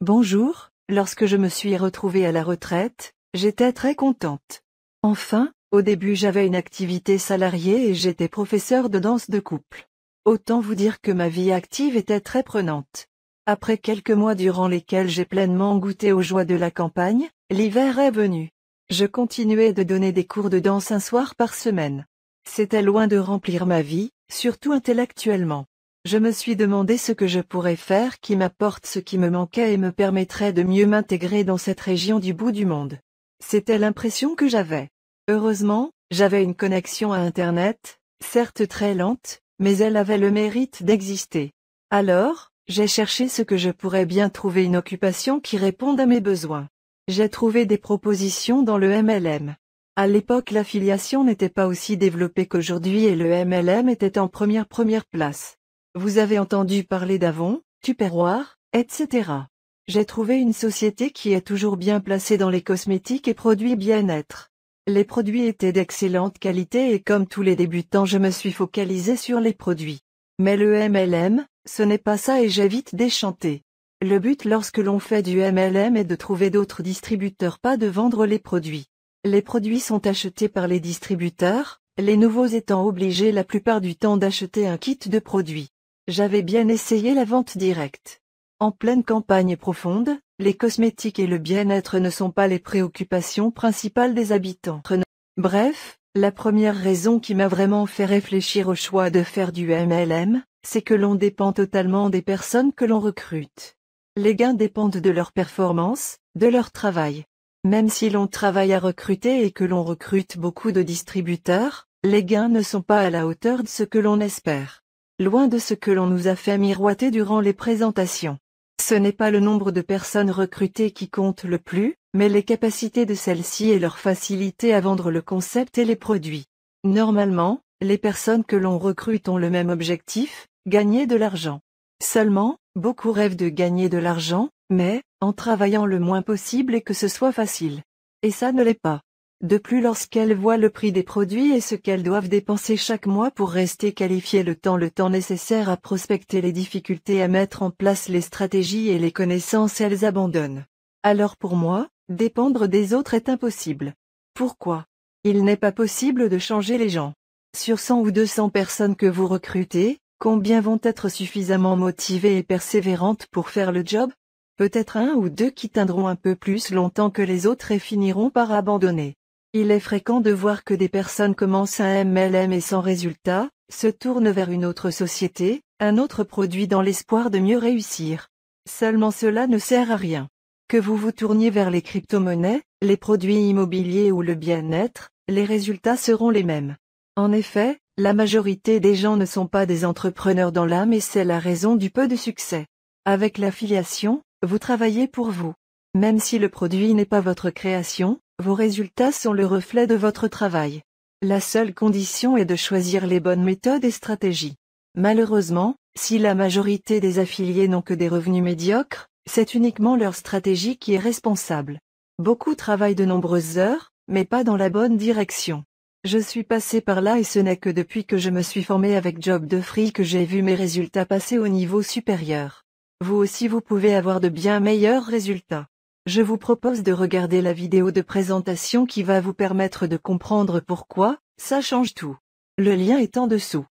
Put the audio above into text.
Bonjour, lorsque je me suis retrouvée à la retraite, j'étais très contente. Enfin, au début j'avais une activité salariée et j'étais professeur de danse de couple. Autant vous dire que ma vie active était très prenante. Après quelques mois durant lesquels j'ai pleinement goûté aux joies de la campagne, l'hiver est venu. Je continuais de donner des cours de danse un soir par semaine. C'était loin de remplir ma vie, surtout intellectuellement. Je me suis demandé ce que je pourrais faire qui m'apporte ce qui me manquait et me permettrait de mieux m'intégrer dans cette région du bout du monde. C'était l'impression que j'avais. Heureusement, j'avais une connexion à Internet, certes très lente, mais elle avait le mérite d'exister. Alors, j'ai cherché ce que je pourrais bien trouver une occupation qui réponde à mes besoins. J'ai trouvé des propositions dans le MLM. À l'époque l'affiliation n'était pas aussi développée qu'aujourd'hui et le MLM était en première première place. Vous avez entendu parler d'Avon, Tupperware, etc. J'ai trouvé une société qui est toujours bien placée dans les cosmétiques et produits bien-être. Les produits étaient d'excellente qualité et comme tous les débutants je me suis focalisé sur les produits. Mais le MLM, ce n'est pas ça et j'ai vite déchanté. Le but lorsque l'on fait du MLM est de trouver d'autres distributeurs pas de vendre les produits. Les produits sont achetés par les distributeurs, les nouveaux étant obligés la plupart du temps d'acheter un kit de produits. J'avais bien essayé la vente directe. En pleine campagne profonde, les cosmétiques et le bien-être ne sont pas les préoccupations principales des habitants. Bref, la première raison qui m'a vraiment fait réfléchir au choix de faire du MLM, c'est que l'on dépend totalement des personnes que l'on recrute. Les gains dépendent de leur performance, de leur travail. Même si l'on travaille à recruter et que l'on recrute beaucoup de distributeurs, les gains ne sont pas à la hauteur de ce que l'on espère loin de ce que l'on nous a fait miroiter durant les présentations. Ce n'est pas le nombre de personnes recrutées qui compte le plus, mais les capacités de celles-ci et leur facilité à vendre le concept et les produits. Normalement, les personnes que l'on recrute ont le même objectif, gagner de l'argent. Seulement, beaucoup rêvent de gagner de l'argent, mais, en travaillant le moins possible et que ce soit facile. Et ça ne l'est pas. De plus lorsqu'elles voient le prix des produits et ce qu'elles doivent dépenser chaque mois pour rester qualifiées le temps le temps nécessaire à prospecter les difficultés à mettre en place les stratégies et les connaissances elles abandonnent. Alors pour moi, dépendre des autres est impossible. Pourquoi Il n'est pas possible de changer les gens. Sur 100 ou 200 personnes que vous recrutez, combien vont être suffisamment motivées et persévérantes pour faire le job Peut-être un ou deux qui tiendront un peu plus longtemps que les autres et finiront par abandonner. Il est fréquent de voir que des personnes commencent un MLM et sans résultat, se tournent vers une autre société, un autre produit dans l'espoir de mieux réussir. Seulement cela ne sert à rien. Que vous vous tourniez vers les crypto-monnaies, les produits immobiliers ou le bien-être, les résultats seront les mêmes. En effet, la majorité des gens ne sont pas des entrepreneurs dans l'âme et c'est la raison du peu de succès. Avec l'affiliation, vous travaillez pour vous. Même si le produit n'est pas votre création, vos résultats sont le reflet de votre travail. La seule condition est de choisir les bonnes méthodes et stratégies. Malheureusement, si la majorité des affiliés n'ont que des revenus médiocres, c'est uniquement leur stratégie qui est responsable. Beaucoup travaillent de nombreuses heures, mais pas dans la bonne direction. Je suis passé par là et ce n'est que depuis que je me suis formé avec Job de Free que j'ai vu mes résultats passer au niveau supérieur. Vous aussi vous pouvez avoir de bien meilleurs résultats. Je vous propose de regarder la vidéo de présentation qui va vous permettre de comprendre pourquoi, ça change tout. Le lien est en dessous.